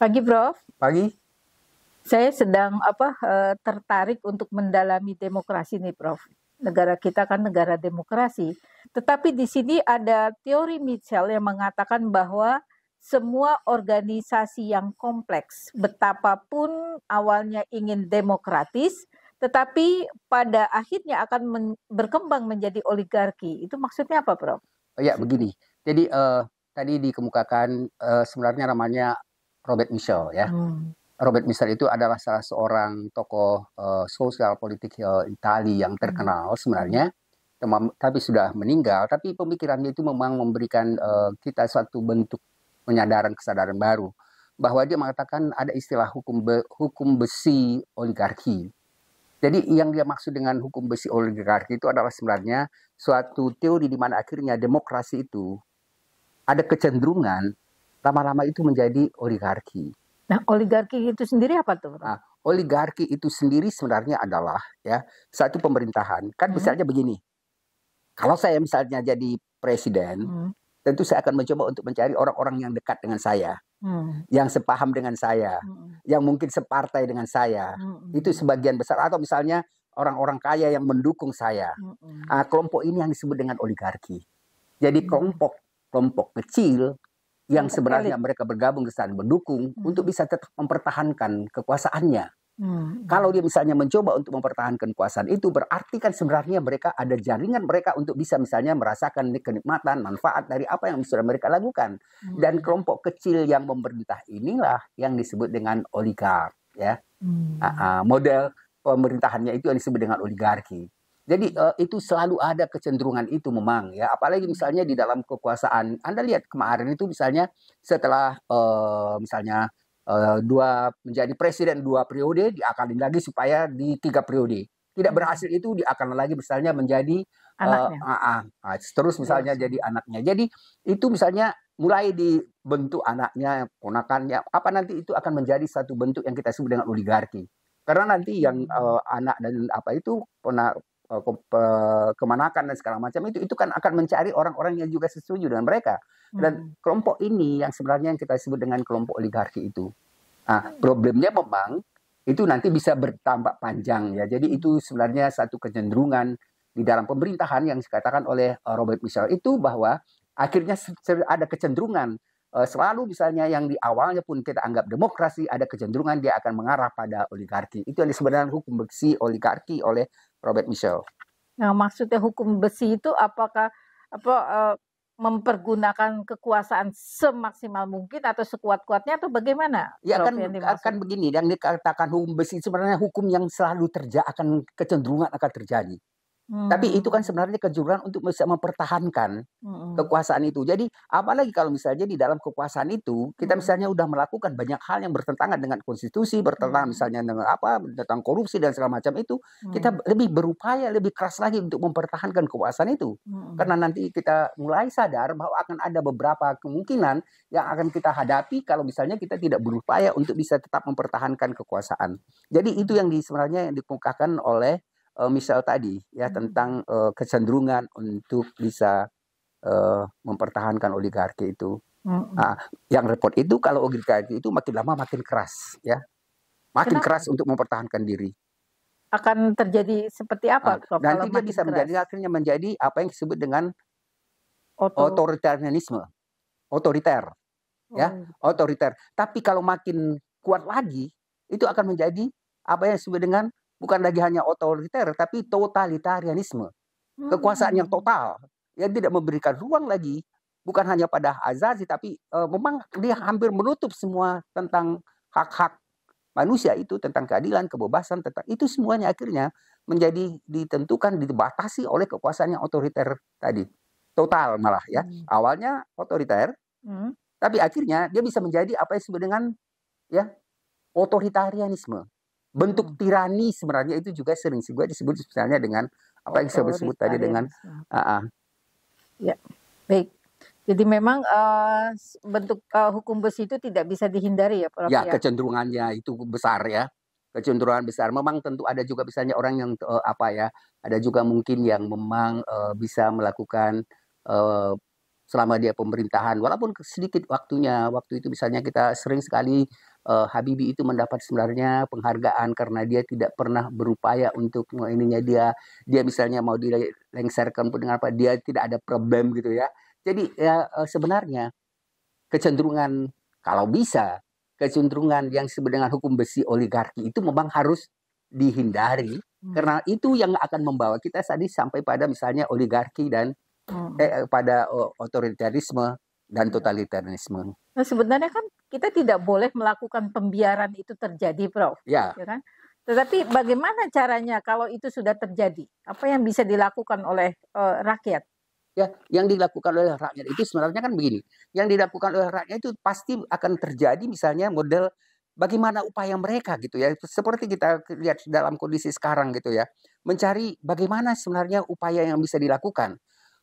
Pagi, Prof. Pagi. Saya sedang apa eh, tertarik untuk mendalami demokrasi nih, Prof. Negara kita kan negara demokrasi. Tetapi di sini ada teori Mitchell yang mengatakan bahwa semua organisasi yang kompleks, betapapun awalnya ingin demokratis, tetapi pada akhirnya akan men berkembang menjadi oligarki. Itu maksudnya apa, Prof? Oh, ya, begini. Jadi uh, tadi dikemukakan uh, sebenarnya namanya Robert Michel ya. Hmm. Robert Michel itu adalah salah seorang tokoh uh, sosial politik eh, Italia yang hmm. terkenal hmm. sebenarnya, tapi sudah meninggal. Tapi pemikirannya itu memang memberikan uh, kita satu bentuk penyadaran kesadaran baru bahwa dia mengatakan ada istilah hukum be, hukum besi oligarki. Jadi yang dia maksud dengan hukum besi oligarki itu adalah sebenarnya suatu teori di mana akhirnya demokrasi itu ada kecenderungan lama-lama itu menjadi oligarki. Nah, oligarki itu sendiri apa tuh? Nah, oligarki itu sendiri sebenarnya adalah ya satu pemerintahan. Kan hmm. misalnya begini, kalau saya misalnya jadi presiden, hmm. tentu saya akan mencoba untuk mencari orang-orang yang dekat dengan saya, hmm. yang sepaham dengan saya, hmm. yang mungkin separtai dengan saya. Hmm. Itu sebagian besar atau misalnya orang-orang kaya yang mendukung saya. Hmm. Nah, kelompok ini yang disebut dengan oligarki. Jadi hmm. kelompok kelompok kecil yang sebenarnya elit. mereka bergabung ke sana mendukung hmm. untuk bisa tetap mempertahankan kekuasaannya. Hmm, hmm. Kalau dia misalnya mencoba untuk mempertahankan kekuasaan itu berarti kan sebenarnya mereka ada jaringan mereka untuk bisa misalnya merasakan kenikmatan, manfaat dari apa yang sudah mereka lakukan. Hmm. Dan kelompok kecil yang pemerintah inilah yang disebut dengan oligark ya. Hmm. Uh, model pemerintahannya itu yang disebut dengan oligarki. Jadi uh, itu selalu ada kecenderungan itu memang ya. Apalagi misalnya di dalam kekuasaan. Anda lihat kemarin itu misalnya setelah uh, misalnya uh, dua menjadi presiden dua periode diakalin lagi supaya di tiga periode tidak berhasil itu diakalin lagi misalnya menjadi anaknya. Uh, uh, uh, uh, terus misalnya yes. Iya. jadi anaknya. Jadi itu misalnya mulai dibentuk anaknya, ponakannya, apa nanti itu akan menjadi satu bentuk yang kita sebut dengan oligarki karena nanti yang uh, anak dan apa itu Eh, eh, kemanakan dan segala macam itu itu kan akan mencari orang-orang yang juga setuju dengan mereka dan hmm. kelompok ini yang sebenarnya yang kita sebut dengan kelompok oligarki itu nah, problemnya memang itu nanti bisa bertambah panjang ya jadi itu sebenarnya satu kecenderungan di dalam pemerintahan yang dikatakan oleh eh, Robert Michel itu bahwa akhirnya ada kecenderungan selalu misalnya yang di awalnya pun kita anggap demokrasi ada kecenderungan dia akan mengarah pada oligarki itu yang disebut hukum bersih oligarki oleh Robert Michel. Nah, maksudnya hukum besi itu apakah apa uh, mempergunakan kekuasaan semaksimal mungkin atau sekuat-kuatnya atau bagaimana? Ya kan akan begini dan dikatakan hukum besi sebenarnya hukum yang selalu terjadi akan kecenderungan akan terjadi. Tapi hmm. itu kan sebenarnya kejuruan untuk bisa mempertahankan hmm. kekuasaan itu. Jadi apalagi kalau misalnya di dalam kekuasaan itu kita hmm. misalnya sudah melakukan banyak hal yang bertentangan dengan konstitusi, bertentangan hmm. misalnya dengan apa tentang korupsi dan segala macam itu, hmm. kita lebih berupaya lebih keras lagi untuk mempertahankan kekuasaan itu. Hmm. Karena nanti kita mulai sadar bahwa akan ada beberapa kemungkinan yang akan kita hadapi kalau misalnya kita tidak berupaya untuk bisa tetap mempertahankan kekuasaan. Jadi itu yang di, sebenarnya yang dikemukakan oleh uh, misal tadi ya hmm. tentang uh, kecenderungan untuk bisa uh, mempertahankan oligarki itu. Hmm. Nah, yang repot itu kalau oligarki itu makin lama makin keras ya. Makin Kenapa? keras untuk mempertahankan diri. Akan terjadi seperti apa? Nah, nanti dia bisa menjadi akhirnya menjadi apa yang disebut dengan otoritarianisme. Otoriter. Oh. Ya, hmm. otoriter. Tapi kalau makin kuat lagi itu akan menjadi apa yang disebut dengan bukan lagi hanya otoriter tapi totalitarianisme kekuasaan yang hmm. total yang tidak memberikan ruang lagi bukan hanya pada Azazi tapi uh, memang dia hampir menutup semua tentang hak-hak manusia itu tentang keadilan kebebasan tentang itu semuanya akhirnya menjadi ditentukan dibatasi oleh kekuasaan yang otoriter tadi total malah ya hmm. awalnya otoriter hmm. tapi akhirnya dia bisa menjadi apa yang disebut dengan ya otoritarianisme bentuk hmm. tirani sebenarnya itu juga sering sih gue disebut sebenarnya dengan apa yang saya oh, sebut tadi ya, dengan uh, uh. ya baik jadi memang uh, bentuk uh, hukum besi itu tidak bisa dihindari ya Prof. Ya, ya kecenderungannya itu besar ya kecenderungan besar. Memang tentu ada juga misalnya orang yang uh, apa ya, ada juga mungkin yang memang uh, bisa melakukan uh, selama dia pemerintahan walaupun sedikit waktunya waktu itu misalnya kita sering sekali uh, Habibie itu mendapat sebenarnya penghargaan karena dia tidak pernah berupaya untuk ininya dia dia misalnya mau dilengserkan pun dengan apa dia tidak ada problem gitu ya jadi ya eh, sebenarnya kecenderungan kalau bisa kecenderungan yang disebut hukum besi oligarki itu memang harus dihindari hmm. karena itu yang akan membawa kita tadi sampai pada misalnya oligarki dan hmm. eh, pada otoritarianisme otoritarisme dan iya. totalitarianisme. Nah, sebenarnya kan kita tidak boleh melakukan pembiaran itu terjadi, Prof. Ya. ya kan? Tetapi bagaimana caranya kalau itu sudah terjadi? Apa yang bisa dilakukan oleh uh, rakyat? Ya, yang dilakukan oleh rakyat itu sebenarnya kan begini. Yang dilakukan oleh rakyat itu pasti akan terjadi misalnya model bagaimana upaya mereka gitu ya. Seperti kita lihat dalam kondisi sekarang gitu ya. Mencari bagaimana sebenarnya upaya yang bisa dilakukan.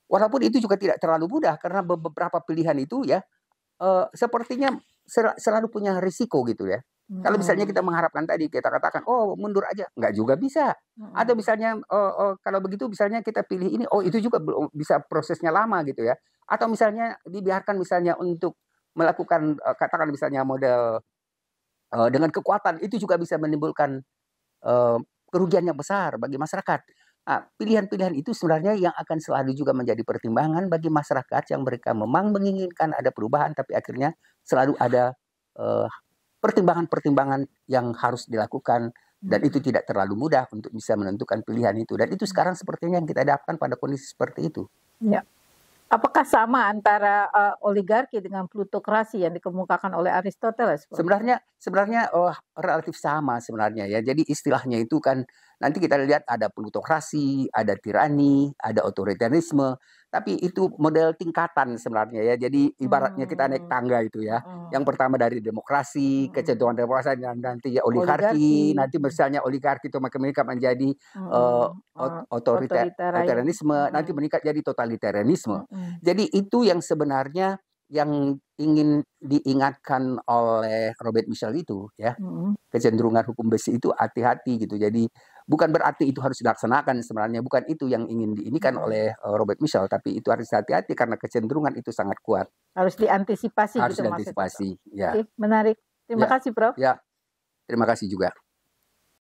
Walaupun itu juga tidak terlalu mudah karena beberapa pilihan itu ya uh, sepertinya sel selalu punya risiko gitu ya. Hmm. Kalau misalnya hmm. kita mengharapkan tadi kita katakan oh mundur aja nggak juga bisa. Hmm. Atau misalnya oh, oh, kalau begitu misalnya kita pilih ini oh itu juga belum bisa prosesnya lama gitu ya. Atau misalnya dibiarkan misalnya untuk melakukan katakan misalnya model uh, dengan kekuatan itu juga bisa menimbulkan uh, kerugian yang besar bagi masyarakat. Ah, pilihan-pilihan itu sebenarnya yang akan selalu juga menjadi pertimbangan bagi masyarakat yang mereka memang menginginkan ada perubahan tapi akhirnya selalu ada eh, pertimbangan-pertimbangan uh, yang harus dilakukan dan itu hmm. tidak terlalu mudah untuk bisa menentukan pilihan itu dan itu hmm. sekarang sepertinya yang kita hadapkan pada kondisi seperti itu. Ya. Apakah sama antara uh, oligarki dengan plutokrasi yang dikemukakan oleh Aristoteles? Sebenarnya sebenarnya oh, relatif sama sebenarnya ya. Jadi istilahnya itu kan nanti kita lihat ada plutokrasi, ada tirani, ada otoritarisme tapi itu model tingkatan sebenarnya ya. Jadi ibaratnya kita naik hmm. tangga itu ya. Hmm. Yang pertama dari demokrasi, hmm. kecenderungan demokrasi dan nanti ya oligarki, oligarki. nanti misalnya oligarki itu makin meningkat menjadi eh, uh, otoritarianisme, nanti meningkat jadi totalitarianisme. Jadi itu yang sebenarnya yang ingin diingatkan oleh Robert Michel itu ya. Kecenderungan hukum besi itu hati-hati gitu. Jadi Bukan berarti itu harus dilaksanakan sebenarnya, bukan itu yang ingin diinginkan hmm. oleh eh, Robert Michel, tapi itu harus hati-hati karena kecenderungan itu sangat kuat. Harus diantisipasi. Harus gitu diantisipasi, ya. menarik. Terima ya. kasih, Prof. Ya, terima kasih juga.